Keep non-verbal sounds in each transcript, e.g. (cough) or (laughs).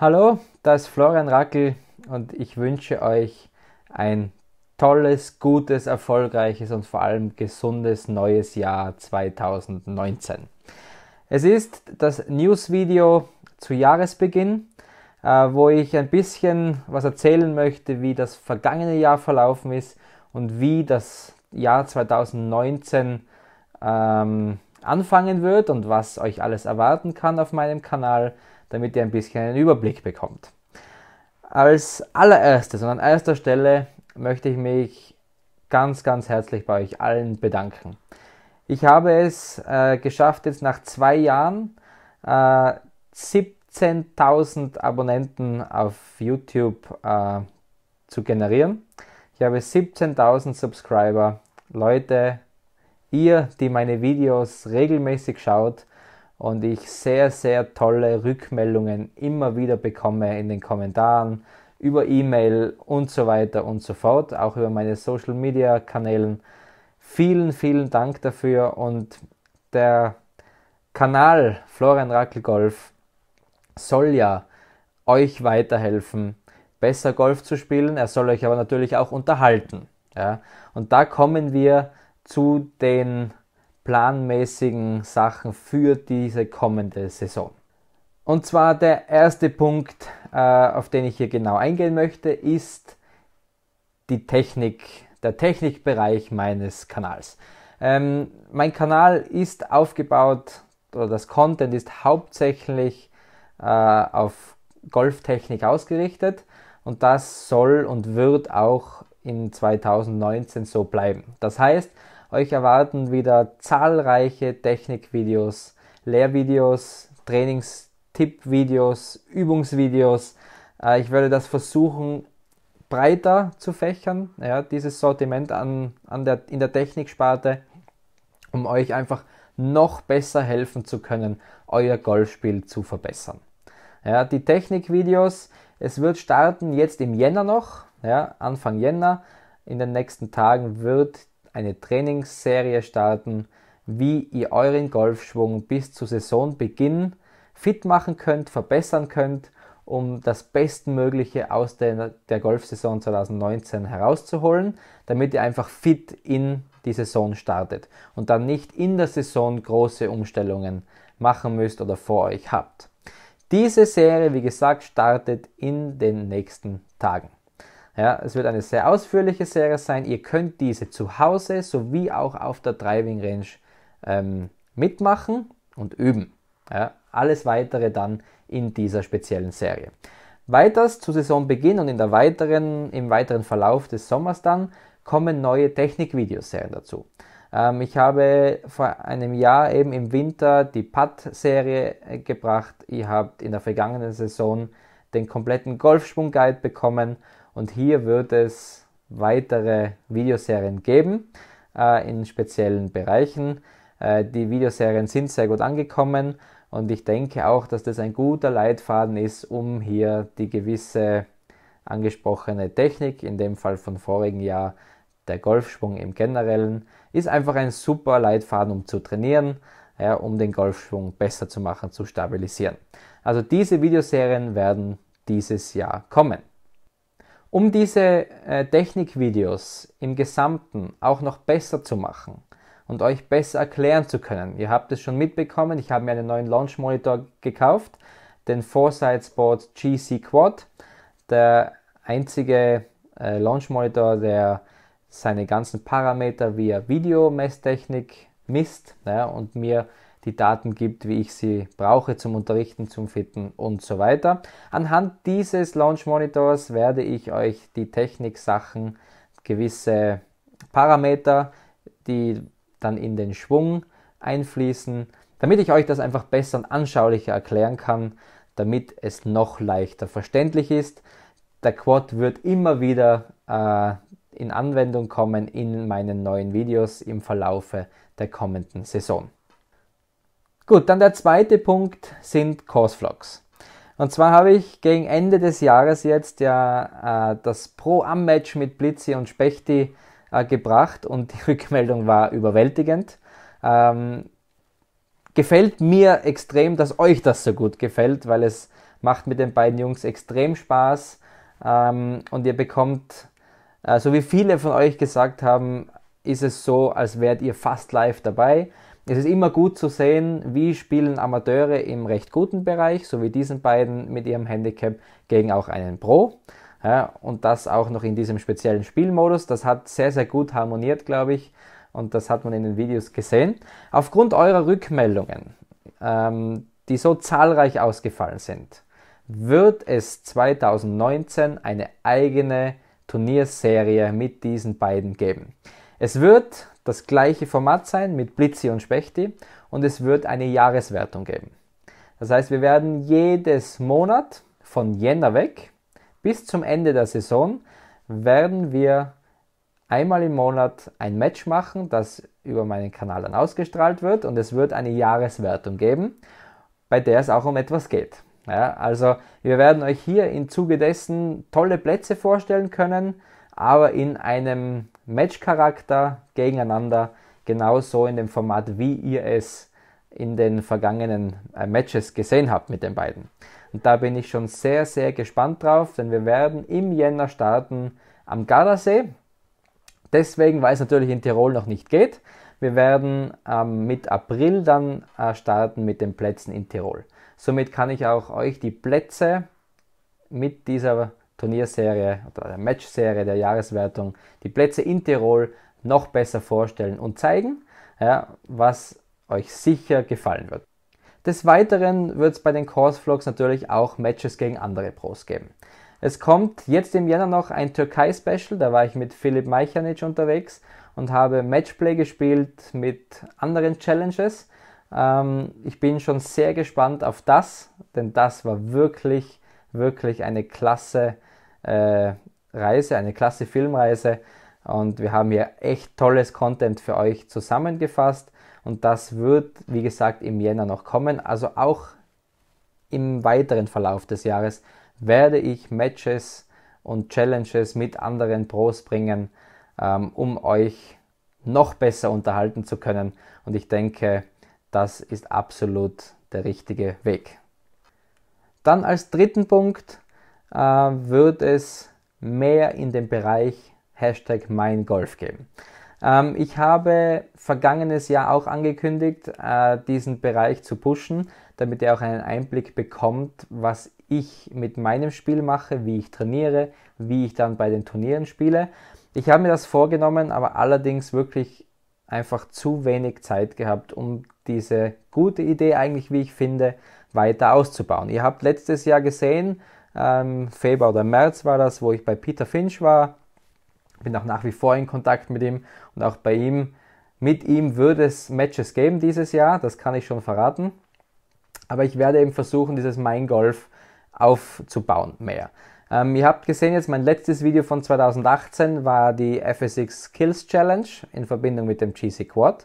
Hallo, da ist Florian Rackel und ich wünsche euch ein tolles, gutes, erfolgreiches und vor allem gesundes neues Jahr 2019. Es ist das Newsvideo zu Jahresbeginn, äh, wo ich ein bisschen was erzählen möchte, wie das vergangene Jahr verlaufen ist und wie das Jahr 2019 ähm, anfangen wird und was euch alles erwarten kann auf meinem Kanal damit ihr ein bisschen einen Überblick bekommt. Als allererstes und an erster Stelle möchte ich mich ganz, ganz herzlich bei euch allen bedanken. Ich habe es äh, geschafft, jetzt nach zwei Jahren äh, 17.000 Abonnenten auf YouTube äh, zu generieren. Ich habe 17.000 Subscriber. Leute, ihr, die meine Videos regelmäßig schaut, und ich sehr, sehr tolle Rückmeldungen immer wieder bekomme in den Kommentaren, über E-Mail und so weiter und so fort, auch über meine Social-Media-Kanälen. Vielen, vielen Dank dafür und der Kanal Florian Rackel Golf soll ja euch weiterhelfen, besser Golf zu spielen. Er soll euch aber natürlich auch unterhalten. Ja? Und da kommen wir zu den planmäßigen Sachen für diese kommende Saison. Und zwar der erste Punkt, äh, auf den ich hier genau eingehen möchte, ist die Technik, der Technikbereich meines Kanals. Ähm, mein Kanal ist aufgebaut, oder das Content ist hauptsächlich äh, auf Golftechnik ausgerichtet und das soll und wird auch in 2019 so bleiben. Das heißt, euch erwarten wieder zahlreiche Technikvideos, Lehrvideos, Trainingstippvideos, Übungsvideos. Äh, ich werde das versuchen, breiter zu fächern, ja, dieses Sortiment an, an der, in der Techniksparte, um euch einfach noch besser helfen zu können, euer Golfspiel zu verbessern. Ja, die Technikvideos, es wird starten jetzt im Jänner noch, ja, Anfang Jänner. In den nächsten Tagen wird eine Trainingsserie starten, wie ihr euren Golfschwung bis zu Saisonbeginn fit machen könnt, verbessern könnt, um das Bestmögliche aus der, der Golfsaison 2019 herauszuholen, damit ihr einfach fit in die Saison startet und dann nicht in der Saison große Umstellungen machen müsst oder vor euch habt. Diese Serie, wie gesagt, startet in den nächsten Tagen. Ja, es wird eine sehr ausführliche Serie sein. Ihr könnt diese zu Hause sowie auch auf der Driving Range ähm, mitmachen und üben. Ja, alles weitere dann in dieser speziellen Serie. Weiters zu Saisonbeginn und in der weiteren, im weiteren Verlauf des Sommers dann kommen neue Technikvideoserien dazu. Ähm, ich habe vor einem Jahr eben im Winter die Putt-Serie äh, gebracht. Ihr habt in der vergangenen Saison den kompletten Golfschwung-Guide bekommen und hier wird es weitere Videoserien geben äh, in speziellen Bereichen. Äh, die Videoserien sind sehr gut angekommen und ich denke auch, dass das ein guter Leitfaden ist, um hier die gewisse angesprochene Technik, in dem Fall von vorigen Jahr der Golfschwung im Generellen, ist einfach ein super Leitfaden, um zu trainieren, ja, um den Golfschwung besser zu machen, zu stabilisieren. Also diese Videoserien werden dieses Jahr kommen. Um diese äh, Technikvideos im Gesamten auch noch besser zu machen und euch besser erklären zu können, ihr habt es schon mitbekommen, ich habe mir einen neuen Launch Monitor gekauft, den Foresight Sport GC Quad, der einzige äh, Launch Monitor, der seine ganzen Parameter via Videomesstechnik misst ja, ne, und mir die Daten gibt, wie ich sie brauche zum Unterrichten, zum Fitten und so weiter. Anhand dieses Launch Monitors werde ich euch die Technik-Sachen, gewisse Parameter, die dann in den Schwung einfließen, damit ich euch das einfach besser und anschaulicher erklären kann, damit es noch leichter verständlich ist. Der Quad wird immer wieder äh, in Anwendung kommen in meinen neuen Videos im Verlaufe der kommenden Saison. Gut, dann der zweite Punkt sind Course-Vlogs. Und zwar habe ich gegen Ende des Jahres jetzt ja äh, das Pro-Am-Match mit Blitzi und Spechti äh, gebracht und die (laughs) Rückmeldung war überwältigend. Ähm, gefällt mir extrem, dass euch das so gut gefällt, weil es macht mit den beiden Jungs extrem Spaß ähm, und ihr bekommt, äh, so wie viele von euch gesagt haben, ist es so, als wärt ihr fast live dabei. Es ist immer gut zu sehen, wie spielen Amateure im recht guten Bereich, so wie diesen beiden mit ihrem Handicap gegen auch einen Pro. Ja, und das auch noch in diesem speziellen Spielmodus. Das hat sehr, sehr gut harmoniert, glaube ich. Und das hat man in den Videos gesehen. Aufgrund eurer Rückmeldungen, ähm, die so zahlreich ausgefallen sind, wird es 2019 eine eigene Turnierserie mit diesen beiden geben. Es wird das gleiche Format sein mit Blitzi und Spechti und es wird eine Jahreswertung geben. Das heißt, wir werden jedes Monat von Jänner weg bis zum Ende der Saison werden wir einmal im Monat ein Match machen, das über meinen Kanal dann ausgestrahlt wird und es wird eine Jahreswertung geben, bei der es auch um etwas geht. Ja, also wir werden euch hier im Zuge dessen tolle Plätze vorstellen können, aber in einem Match-Charakter gegeneinander, genauso in dem Format, wie ihr es in den vergangenen äh, Matches gesehen habt mit den beiden. Und da bin ich schon sehr, sehr gespannt drauf, denn wir werden im Jänner starten am Gardasee. Deswegen, weil es natürlich in Tirol noch nicht geht. Wir werden ähm, mit April dann äh, starten mit den Plätzen in Tirol. Somit kann ich auch euch die Plätze mit dieser Turnierserie oder der Matchserie der Jahreswertung die Plätze in Tirol noch besser vorstellen und zeigen, ja, was euch sicher gefallen wird. Des Weiteren wird es bei den Course-Vlogs natürlich auch Matches gegen andere Pros geben. Es kommt jetzt im Jänner noch ein Türkei-Special, da war ich mit Philipp Meichanic unterwegs und habe Matchplay gespielt mit anderen Challenges. Ähm, ich bin schon sehr gespannt auf das, denn das war wirklich, wirklich eine klasse äh, Reise, eine klasse Filmreise. Und wir haben hier echt tolles Content für euch zusammengefasst. Und das wird, wie gesagt, im Jänner noch kommen. Also auch im weiteren Verlauf des Jahres werde ich Matches und Challenges mit anderen Pros bringen, ähm, um euch noch besser unterhalten zu können. Und ich denke, das ist absolut der richtige Weg. Dann als dritten Punkt äh, wird es mehr in den Bereich Hashtag Mein Golf geben. Ähm, ich habe vergangenes Jahr auch angekündigt, äh, diesen Bereich zu pushen, damit ihr auch einen Einblick bekommt, was ich mit meinem Spiel mache, wie ich trainiere, wie ich dann bei den Turnieren spiele. Ich habe mir das vorgenommen, aber allerdings wirklich einfach zu wenig Zeit gehabt, um diese gute Idee eigentlich, wie ich finde, weiter auszubauen. Ihr habt letztes Jahr gesehen, ähm, Februar oder März war das, wo ich bei Peter Finch war. Bin auch nach wie vor in Kontakt mit ihm und auch bei ihm, mit ihm würde es Matches geben dieses Jahr, das kann ich schon verraten. Aber ich werde eben versuchen, dieses Mein Golf aufzubauen mehr. Ähm, ihr habt gesehen, jetzt mein letztes Video von 2018 war die FSX Skills Challenge in Verbindung mit dem GC Quad.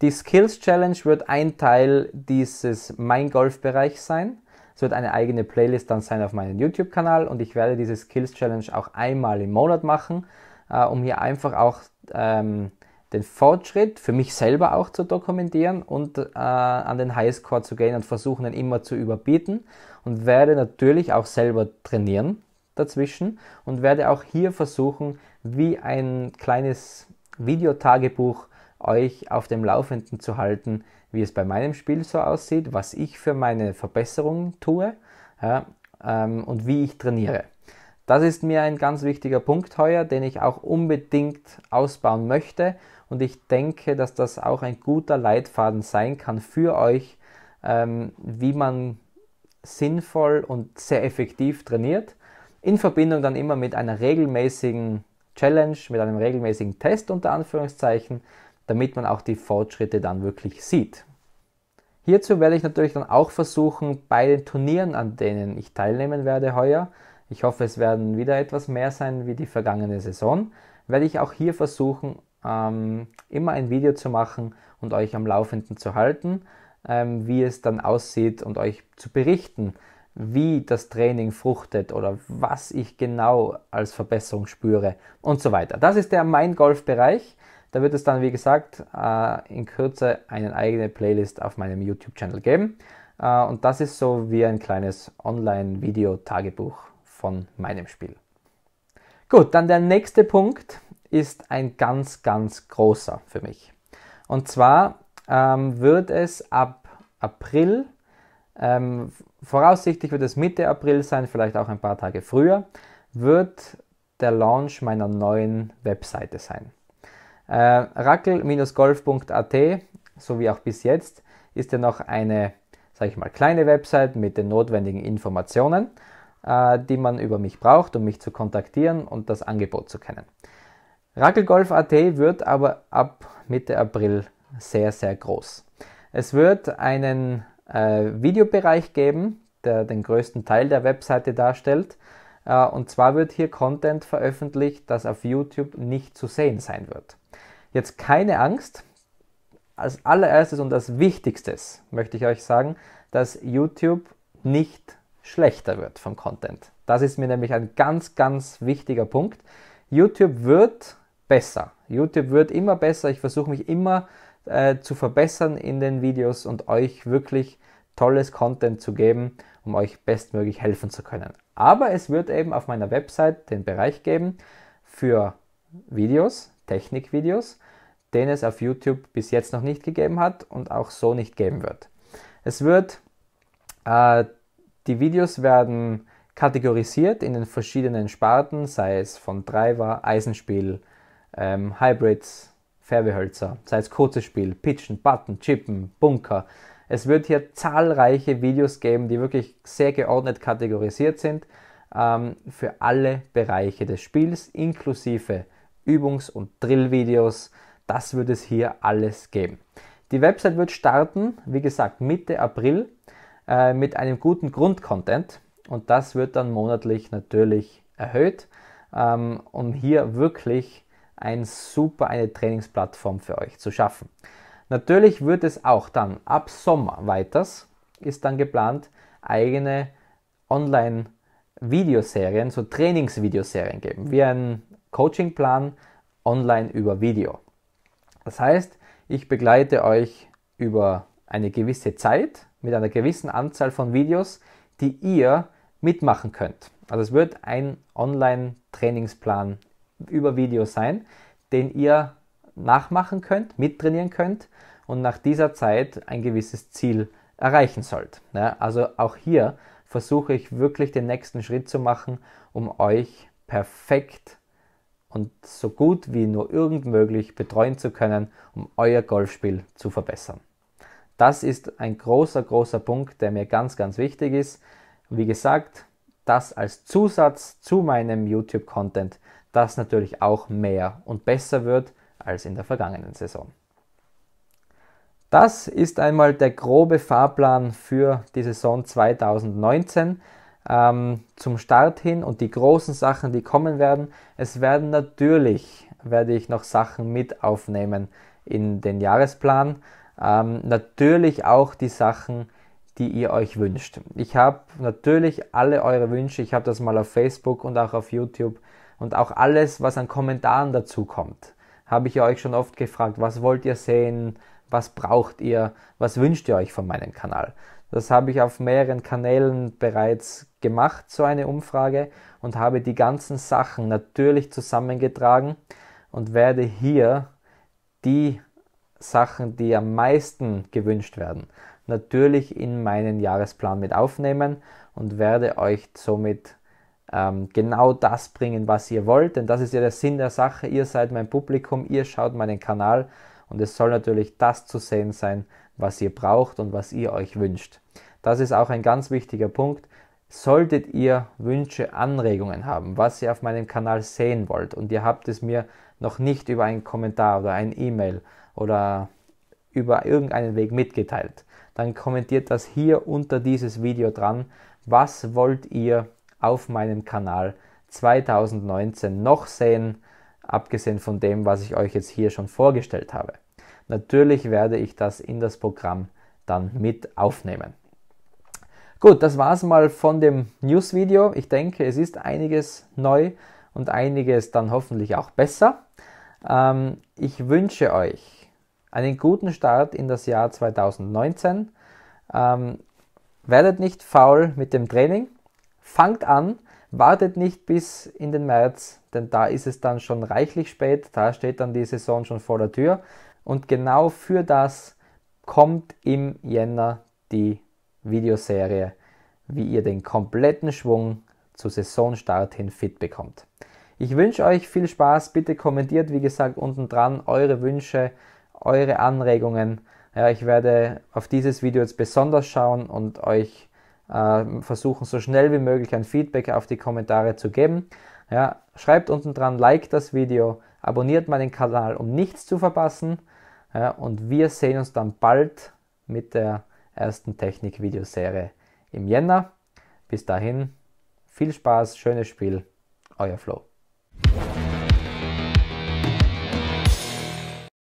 Die Skills Challenge wird ein Teil dieses Mein Golf Bereichs sein. Es wird eine eigene Playlist dann sein auf meinem YouTube-Kanal und ich werde diese Skills Challenge auch einmal im Monat machen, äh, um hier einfach auch ähm, den Fortschritt für mich selber auch zu dokumentieren und äh, an den Highscore zu gehen und versuchen, ihn immer zu überbieten und werde natürlich auch selber trainieren dazwischen und werde auch hier versuchen, wie ein kleines Videotagebuch euch auf dem Laufenden zu halten, wie es bei meinem Spiel so aussieht, was ich für meine Verbesserungen tue ja, ähm, und wie ich trainiere. Das ist mir ein ganz wichtiger Punkt heuer, den ich auch unbedingt ausbauen möchte und ich denke, dass das auch ein guter Leitfaden sein kann für euch, ähm, wie man sinnvoll und sehr effektiv trainiert, in Verbindung dann immer mit einer regelmäßigen Challenge, mit einem regelmäßigen Test unter Anführungszeichen, damit man auch die Fortschritte dann wirklich sieht. Hierzu werde ich natürlich dann auch versuchen, bei den Turnieren, an denen ich teilnehmen werde heuer, ich hoffe, es werden wieder etwas mehr sein wie die vergangene Saison, werde ich auch hier versuchen, ähm, immer ein Video zu machen und euch am Laufenden zu halten, ähm, wie es dann aussieht und euch zu berichten, wie das Training fruchtet oder was ich genau als Verbesserung spüre und so weiter. Das ist der Mein Golf-Bereich. Da wird es dann, wie gesagt, äh, in Kürze eine eigene Playlist auf meinem YouTube-Channel geben. Äh, und das ist so wie ein kleines Online-Video-Tagebuch von meinem Spiel. Gut, dann der nächste Punkt ist ein ganz, ganz großer für mich. Und zwar ähm, wird es ab April, ähm, voraussichtlich wird es Mitte April sein, vielleicht auch ein paar Tage früher, wird der Launch meiner neuen Webseite sein. Äh, Rackel-golf.at, so wie auch bis jetzt, ist ja noch eine, sage ich mal, kleine Website mit den notwendigen Informationen, äh, die man über mich braucht, um mich zu kontaktieren und das Angebot zu kennen. Rackelgolf.at wird aber ab Mitte April sehr, sehr groß. Es wird einen äh, Videobereich geben, der den größten Teil der Webseite darstellt. Äh, und zwar wird hier Content veröffentlicht, das auf YouTube nicht zu sehen sein wird. Jetzt keine Angst. Als allererstes und als wichtigstes möchte ich euch sagen, dass YouTube nicht schlechter wird vom Content. Das ist mir nämlich ein ganz, ganz wichtiger Punkt. YouTube wird besser. YouTube wird immer besser. Ich versuche mich immer äh, zu verbessern in den Videos und euch wirklich tolles Content zu geben, um euch bestmöglich helfen zu können. Aber es wird eben auf meiner Website den Bereich geben für Videos, Technikvideos, den es auf YouTube bis jetzt noch nicht gegeben hat und auch so nicht geben wird. Es wird, äh, die Videos werden kategorisiert in den verschiedenen Sparten, sei es von Driver, Eisenspiel, ähm, Hybrids, Färbehölzer, sei es kurzes Spiel, Pitchen, Button, Chippen, Bunker, es wird hier zahlreiche Videos geben, die wirklich sehr geordnet kategorisiert sind ähm, für alle Bereiche des Spiels, inklusive Übungs- und Drillvideos. Das wird es hier alles geben. Die Website wird starten, wie gesagt, Mitte April äh, mit einem guten Grundcontent und das wird dann monatlich natürlich erhöht, ähm, um hier wirklich ein super eine Trainingsplattform für euch zu schaffen. Natürlich wird es auch dann ab Sommer weiters, ist dann geplant, eigene Online-Videoserien, so Trainingsvideoserien geben, wie ein Coachingplan online über Video. Das heißt, ich begleite euch über eine gewisse Zeit mit einer gewissen Anzahl von Videos, die ihr mitmachen könnt. Also es wird ein Online-Trainingsplan über Video sein, den ihr nachmachen könnt, mittrainieren könnt und nach dieser Zeit ein gewisses Ziel erreichen sollt. Ja, also auch hier versuche ich wirklich den nächsten Schritt zu machen, um euch perfekt und so gut wie nur irgend möglich betreuen zu können, um euer Golfspiel zu verbessern. Das ist ein großer, großer Punkt, der mir ganz, ganz wichtig ist. Wie gesagt, das als Zusatz zu meinem YouTube-Content, das natürlich auch mehr und besser wird als in der vergangenen Saison. Das ist einmal der grobe Fahrplan für die Saison 2019 ähm, zum Start hin und die großen Sachen, die kommen werden. Es werden natürlich, werde ich noch Sachen mit aufnehmen in den Jahresplan. Ähm, natürlich auch die Sachen, die ihr euch wünscht. Ich habe natürlich alle eure Wünsche, ich habe das mal auf Facebook und auch auf YouTube und auch alles, was an Kommentaren dazu kommt habe ich euch schon oft gefragt, was wollt ihr sehen, was braucht ihr, was wünscht ihr euch von meinem Kanal. Das habe ich auf mehreren Kanälen bereits gemacht, so eine Umfrage, und habe die ganzen Sachen natürlich zusammengetragen und werde hier die Sachen, die am meisten gewünscht werden, natürlich in meinen Jahresplan mit aufnehmen und werde euch somit ähm, genau das bringen, was ihr wollt, denn das ist ja der Sinn der Sache. Ihr seid mein Publikum, ihr schaut meinen Kanal und es soll natürlich das zu sehen sein, was ihr braucht und was ihr euch wünscht. Das ist auch ein ganz wichtiger Punkt. Solltet ihr Wünsche, Anregungen haben, was ihr auf meinem Kanal sehen wollt und ihr habt es mir noch nicht über einen Kommentar oder ein E-Mail oder über irgendeinen Weg mitgeteilt, dann kommentiert das hier unter dieses Video dran. Was wollt ihr auf meinem Kanal 2019 noch sehen, abgesehen von dem, was ich euch jetzt hier schon vorgestellt habe. Natürlich werde ich das in das Programm dann mit aufnehmen. Gut, das war es mal von dem News-Video. Ich denke, es ist einiges neu und einiges dann hoffentlich auch besser. Ähm, ich wünsche euch einen guten Start in das Jahr 2019. Ähm, werdet nicht faul mit dem Training fangt an, wartet nicht bis in den März, denn da ist es dann schon reichlich spät, da steht dann die Saison schon vor der Tür und genau für das kommt im Jänner die Videoserie, wie ihr den kompletten Schwung zu Saisonstart hin fit bekommt. Ich wünsche euch viel Spaß. Bitte kommentiert, wie gesagt, unten dran eure Wünsche, eure Anregungen. Ja, ich werde auf dieses Video jetzt besonders schauen und euch äh, versuchen so schnell wie möglich ein Feedback auf die Kommentare zu geben. Ja, schreibt unten dran, like das Video, abonniert meinen Kanal, um nichts zu verpassen. Ja, und wir sehen uns dann bald mit der ersten Technik-Videoserie im Jänner. Bis dahin, viel Spaß, schönes Spiel, euer Flo.